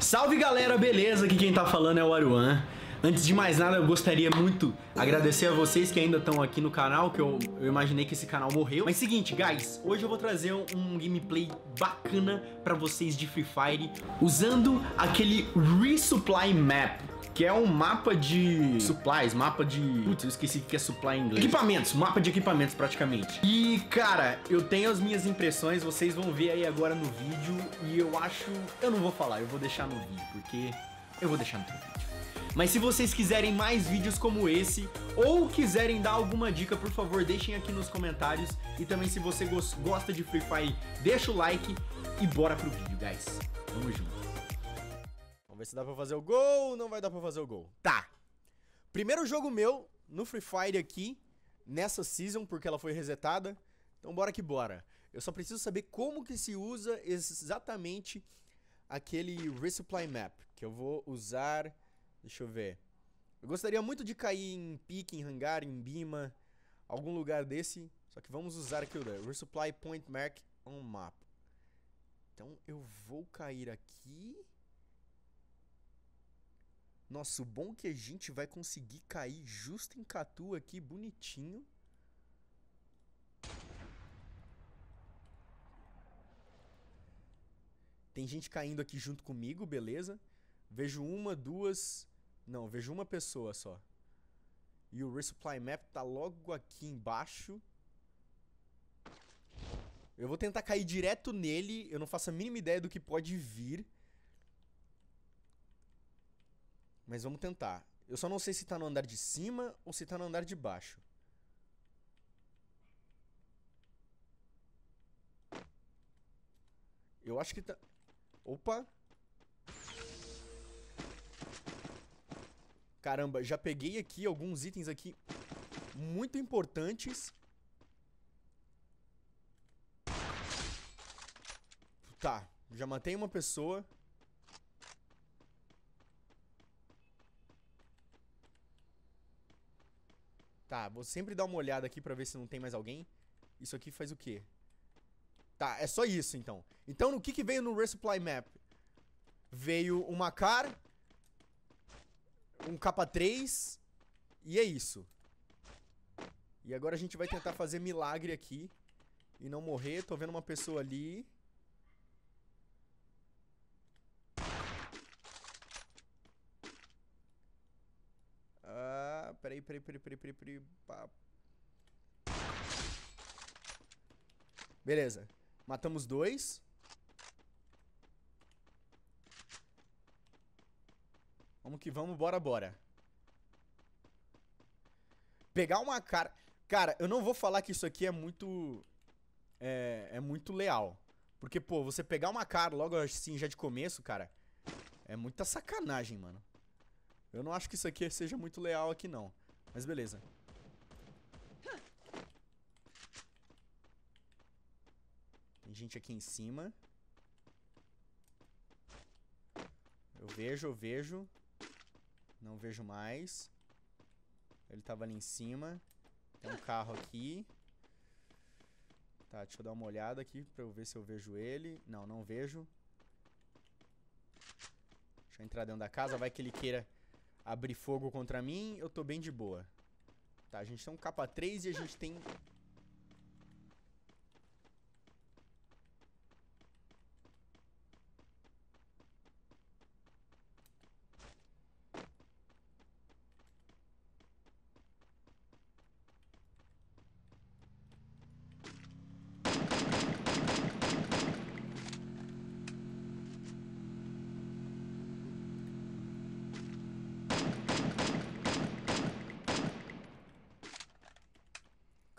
Salve galera, beleza? Aqui quem tá falando é o Aruan. Antes de mais nada, eu gostaria muito agradecer a vocês que ainda estão aqui no canal, que eu, eu, imaginei que esse canal morreu. Mas seguinte, guys, hoje eu vou trazer um, um gameplay bacana pra vocês de Free Fire, usando aquele Resupply Map que é um mapa de supplies, mapa de. Putz, eu esqueci o que é supply em inglês. Equipamentos, mapa de equipamentos praticamente. E, cara, eu tenho as minhas impressões, vocês vão ver aí agora no vídeo. E eu acho. Eu não vou falar, eu vou deixar no vídeo, porque eu vou deixar no vídeo. Mas se vocês quiserem mais vídeos como esse, ou quiserem dar alguma dica, por favor, deixem aqui nos comentários. E também se você gosta de Free Fire, deixa o like e bora pro vídeo, guys. Tamo junto. Vamos ver se dá pra fazer o gol. Não vai dar pra fazer o gol. Tá. Primeiro jogo meu no Free Fire aqui, nessa season, porque ela foi resetada. Então bora que bora. Eu só preciso saber como que se usa exatamente aquele Resupply Map, que eu vou usar... Deixa eu ver. Eu gostaria muito de cair em pique, em hangar, em bima, algum lugar desse. Só que vamos usar aqui o Resupply Point Mark on Map. Então eu vou cair aqui... Nossa, o bom é que a gente vai conseguir cair justo em Catu aqui, bonitinho. Tem gente caindo aqui junto comigo, beleza? Vejo uma, duas... Não, vejo uma pessoa só. E o Resupply Map tá logo aqui embaixo. Eu vou tentar cair direto nele. Eu não faço a mínima ideia do que pode vir. Mas vamos tentar. Eu só não sei se tá no andar de cima ou se tá no andar de baixo. Eu acho que tá... Opa! Caramba, já peguei aqui alguns itens aqui muito importantes. Tá, já matei uma pessoa. Tá, vou sempre dar uma olhada aqui pra ver se não tem mais alguém. Isso aqui faz o quê? Tá, é só isso então. Então o que que veio no Resupply Map? Veio uma car, um capa 3 e é isso. E agora a gente vai tentar fazer milagre aqui e não morrer. Tô vendo uma pessoa ali. peraí, peraí, peraí, peraí, peraí, peraí, pá. Beleza. Matamos dois. Vamos que vamos, bora, bora. Pegar uma cara... Cara, eu não vou falar que isso aqui é muito... É, é muito leal. Porque, pô, você pegar uma cara logo assim, já de começo, cara... É muita sacanagem, mano. Eu não acho que isso aqui seja muito leal aqui, não. Mas beleza. Tem gente aqui em cima. Eu vejo, eu vejo. Não vejo mais. Ele tava ali em cima. Tem um carro aqui. Tá, deixa eu dar uma olhada aqui pra eu ver se eu vejo ele. Não, não vejo. Deixa eu entrar dentro da casa. Vai que ele queira abrir fogo contra mim, eu tô bem de boa. Tá, a gente tem um capa 3 e a gente tem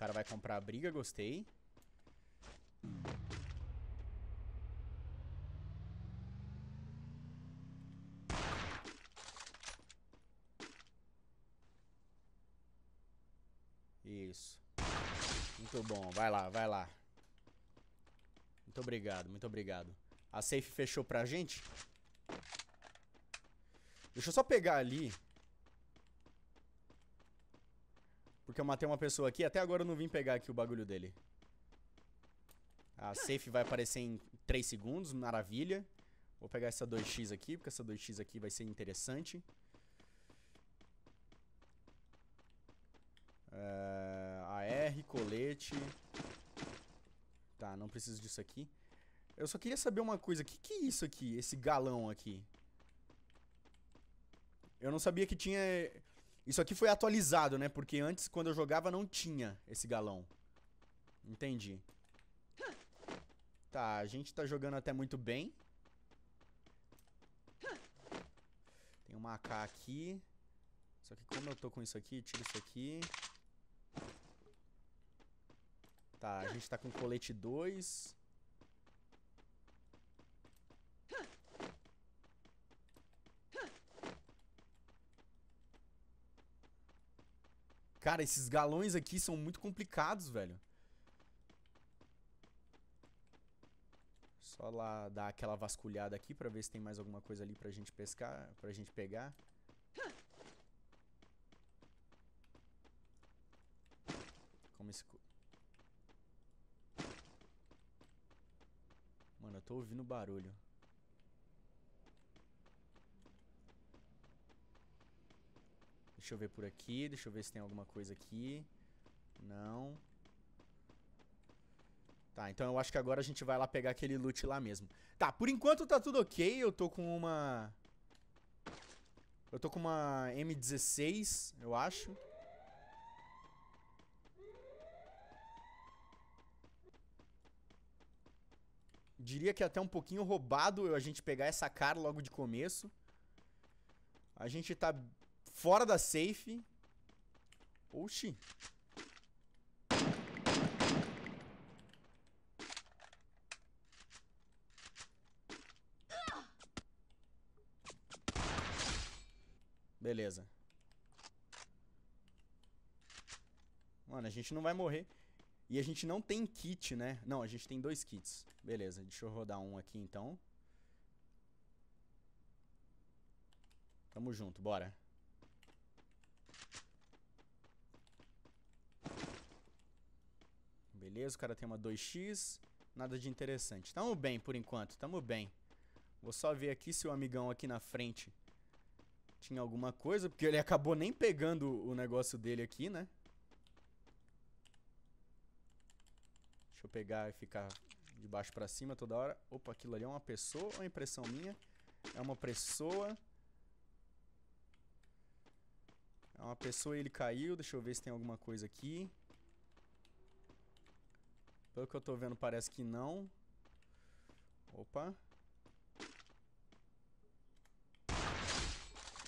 cara vai comprar a briga, gostei. Isso. Muito bom, vai lá, vai lá. Muito obrigado, muito obrigado. A safe fechou pra gente? Deixa eu só pegar ali que eu matei uma pessoa aqui. Até agora eu não vim pegar aqui o bagulho dele. A safe vai aparecer em 3 segundos, maravilha. Vou pegar essa 2x aqui, porque essa 2x aqui vai ser interessante. Uh, é, AR, colete. Tá, não preciso disso aqui. Eu só queria saber uma coisa. O que, que é isso aqui? Esse galão aqui? Eu não sabia que tinha... Isso aqui foi atualizado, né? Porque antes, quando eu jogava, não tinha esse galão. Entendi. Tá, a gente tá jogando até muito bem. Tem uma AK aqui. Só que como eu tô com isso aqui, tiro isso aqui. Tá, a gente tá com colete 2. Cara, esses galões aqui são muito complicados, velho. Só lá dar aquela vasculhada aqui pra ver se tem mais alguma coisa ali pra gente pescar, pra gente pegar. Como esse... Mano, eu tô ouvindo barulho. Deixa eu ver por aqui. Deixa eu ver se tem alguma coisa aqui. Não. Tá, então eu acho que agora a gente vai lá pegar aquele loot lá mesmo. Tá, por enquanto tá tudo ok. Eu tô com uma... Eu tô com uma M16, eu acho. Diria que é até um pouquinho roubado a gente pegar essa cara logo de começo. A gente tá Fora da safe. Oxi. Beleza. Mano, a gente não vai morrer. E a gente não tem kit, né? Não, a gente tem dois kits. Beleza, deixa eu rodar um aqui então. Tamo junto, bora. Beleza, o cara tem uma 2x. Nada de interessante. Tamo bem por enquanto, tamo bem. Vou só ver aqui se o amigão aqui na frente tinha alguma coisa, porque ele acabou nem pegando o negócio dele aqui, né? Deixa eu pegar e ficar de baixo pra cima toda hora. Opa, aquilo ali é uma pessoa ou é impressão minha? É uma pessoa. É uma pessoa e ele caiu. Deixa eu ver se tem alguma coisa aqui. Pelo que eu tô vendo, parece que não. Opa.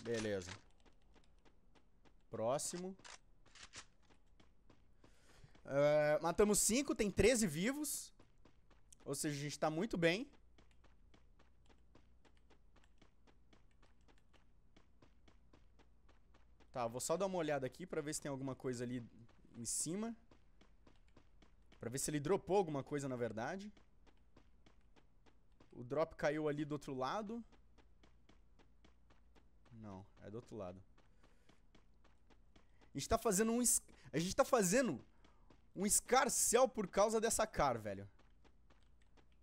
Beleza. Próximo. Uh, matamos 5, tem 13 vivos. Ou seja, a gente tá muito bem. Tá, vou só dar uma olhada aqui pra ver se tem alguma coisa ali em cima. Pra ver se ele dropou alguma coisa, na verdade. O drop caiu ali do outro lado. Não, é do outro lado. A gente tá fazendo um... A gente tá fazendo um escarcel por causa dessa car, velho.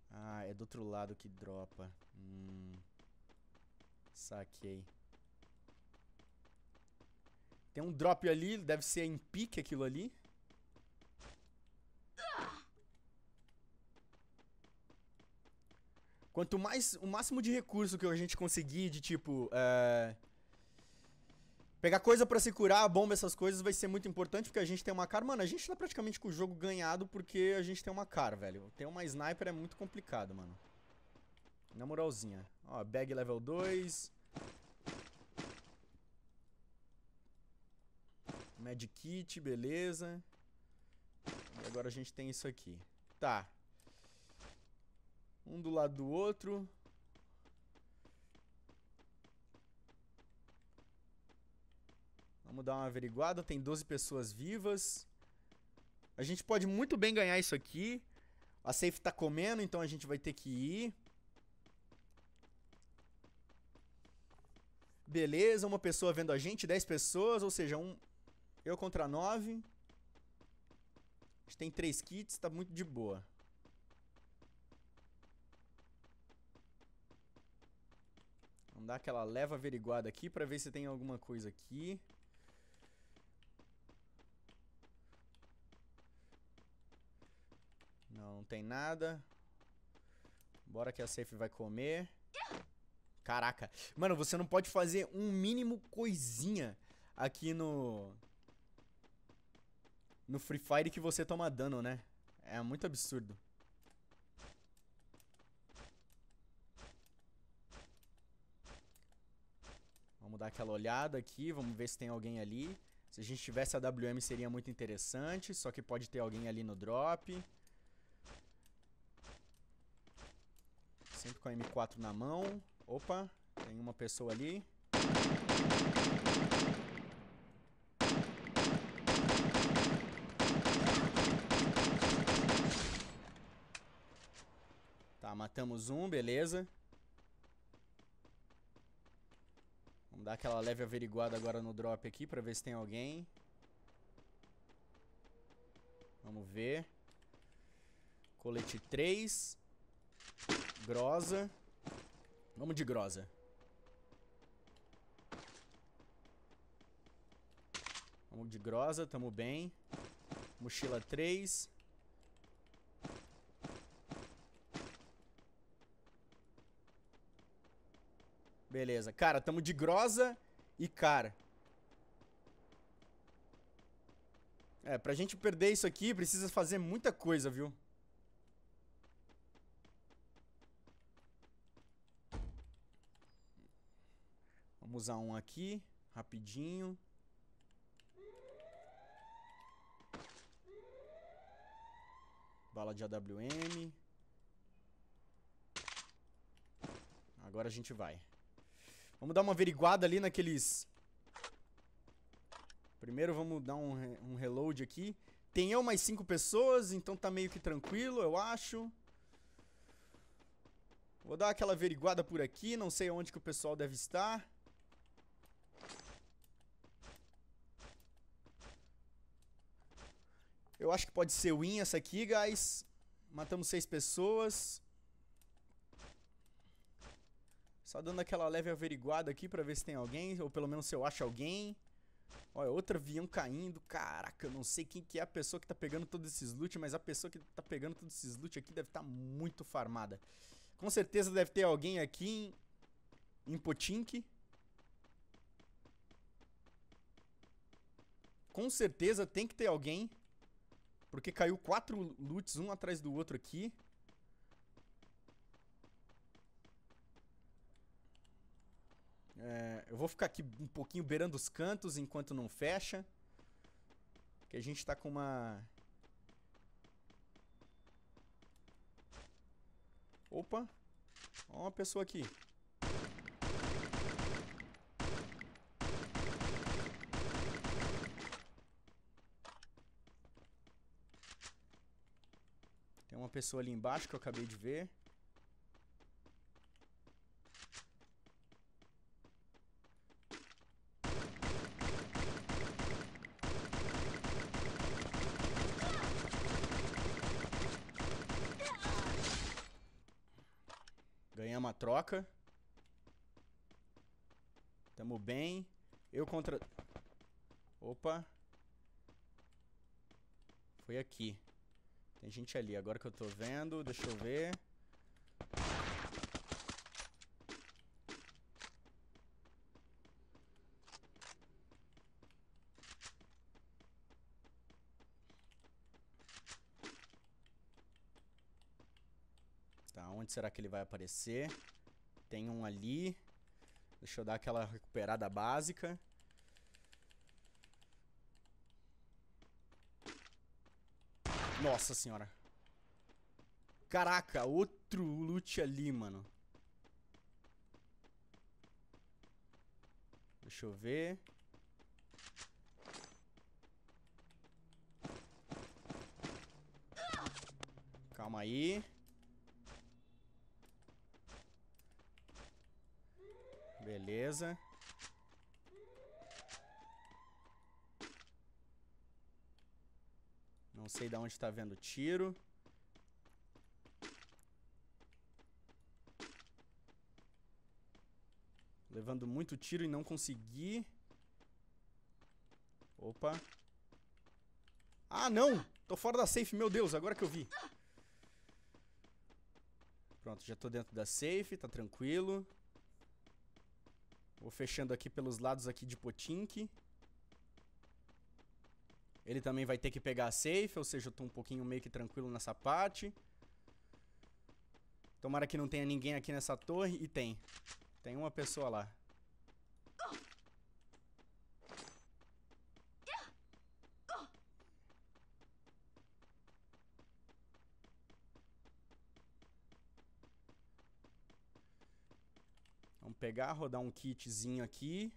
Ah, é do outro lado que dropa. Hum... Saquei. Tem um drop ali, deve ser em pique aquilo ali. Quanto mais. O máximo de recurso que a gente conseguir, de tipo. É... Pegar coisa para se curar, bomba, essas coisas, vai ser muito importante, porque a gente tem uma cara. Mano, a gente tá praticamente com o jogo ganhado porque a gente tem uma cara, velho. Ter uma sniper é muito complicado, mano. Na moralzinha. Ó, bag level 2. Medkit, beleza. E agora a gente tem isso aqui. Tá. Um do lado do outro. Vamos dar uma averiguada. Tem 12 pessoas vivas. A gente pode muito bem ganhar isso aqui. A safe tá comendo, então a gente vai ter que ir. Beleza, uma pessoa vendo a gente, 10 pessoas, ou seja, um eu contra 9. A gente tem 3 kits, tá muito de boa. dar aquela leva averiguada aqui pra ver se tem alguma coisa aqui. Não, não tem nada. Bora que a safe vai comer. Caraca. Mano, você não pode fazer um mínimo coisinha aqui no... No Free Fire que você toma dano, né? É muito absurdo. dar aquela olhada aqui, vamos ver se tem alguém ali. Se a gente tivesse a WM seria muito interessante, só que pode ter alguém ali no drop. Sempre com a M4 na mão. Opa, tem uma pessoa ali. Tá, matamos um, beleza. dar aquela leve averiguada agora no drop aqui pra ver se tem alguém. Vamos ver. Colete 3. Grosa. Vamos de grosa. Vamos de grosa, tamo bem. Mochila 3. Beleza. Cara, tamo de grosa e cara. É, pra gente perder isso aqui, precisa fazer muita coisa, viu? Vamos usar um aqui, rapidinho. Bala de AWM. Agora a gente vai. Vamos dar uma averiguada ali naqueles... Primeiro vamos dar um, um reload aqui. Tem eu mais cinco pessoas, então tá meio que tranquilo, eu acho. Vou dar aquela averiguada por aqui, não sei onde que o pessoal deve estar. Eu acho que pode ser win essa aqui, guys. Matamos seis pessoas. Só dando aquela leve averiguada aqui pra ver se tem alguém, ou pelo menos se eu acho alguém. Olha, outro avião caindo. Caraca, eu não sei quem que é a pessoa que tá pegando todos esses loot, mas a pessoa que tá pegando todos esses loot aqui deve estar tá muito farmada. Com certeza deve ter alguém aqui em, em Potink. Com certeza tem que ter alguém. Porque caiu quatro loots um atrás do outro aqui. eu vou ficar aqui um pouquinho beirando os cantos enquanto não fecha. Que a gente tá com uma... Opa! Ó uma pessoa aqui. Tem uma pessoa ali embaixo que eu acabei de ver. uma troca. Tamo bem. Eu contra... Opa. Foi aqui. Tem gente ali, agora que eu tô vendo. Deixa eu ver. Onde será que ele vai aparecer? Tem um ali. Deixa eu dar aquela recuperada básica. Nossa senhora. Caraca, outro loot ali, mano. Deixa eu ver. Calma aí. Beleza. Não sei de onde está vendo o tiro. Levando muito tiro e não consegui. Opa. Ah, não! Tô fora da safe, meu Deus, agora que eu vi. Pronto, já tô dentro da safe, tá tranquilo. Vou fechando aqui pelos lados aqui de Potink. Ele também vai ter que pegar a safe, ou seja, eu tô um pouquinho meio que tranquilo nessa parte. Tomara que não tenha ninguém aqui nessa torre. E tem. Tem uma pessoa lá. pegar, rodar um kitzinho aqui.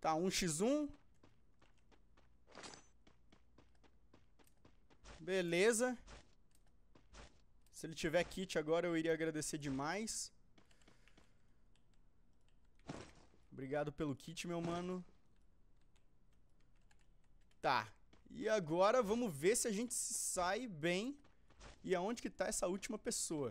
Tá, um x um Beleza. Se ele tiver kit agora, eu iria agradecer demais. Obrigado pelo kit, meu mano. Tá. E agora vamos ver se a gente sai bem e aonde que tá essa última pessoa.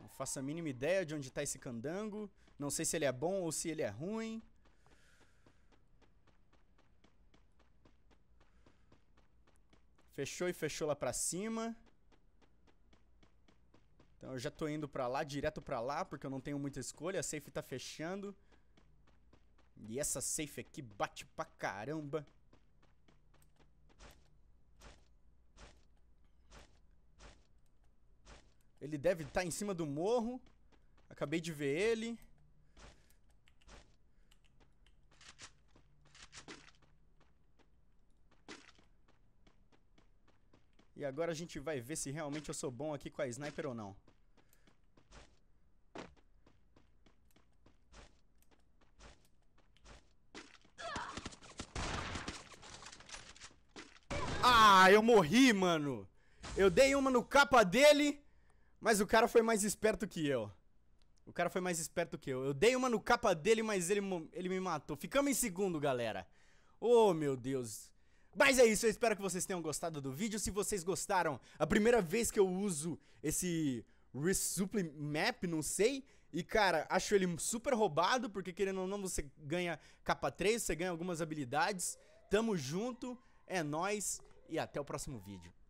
Não faço a mínima ideia de onde tá esse candango. Não sei se ele é bom ou se ele é ruim. Fechou e fechou lá pra cima. Então eu já tô indo pra lá, direto pra lá, porque eu não tenho muita escolha. A safe tá fechando. E essa safe aqui bate pra caramba. Ele deve estar tá em cima do morro. Acabei de ver ele. E agora a gente vai ver se realmente eu sou bom aqui com a sniper ou não. Ah, eu morri, mano. Eu dei uma no capa dele, mas o cara foi mais esperto que eu. O cara foi mais esperto que eu. Eu dei uma no capa dele, mas ele, ele me matou. Ficamos em segundo, galera. Oh, meu Deus. Mas é isso, eu espero que vocês tenham gostado do vídeo. Se vocês gostaram, a primeira vez que eu uso esse Resupply Map, não sei. E, cara, acho ele super roubado, porque querendo ou não, você ganha capa 3, você ganha algumas habilidades. Tamo junto, é nóis e até o próximo vídeo.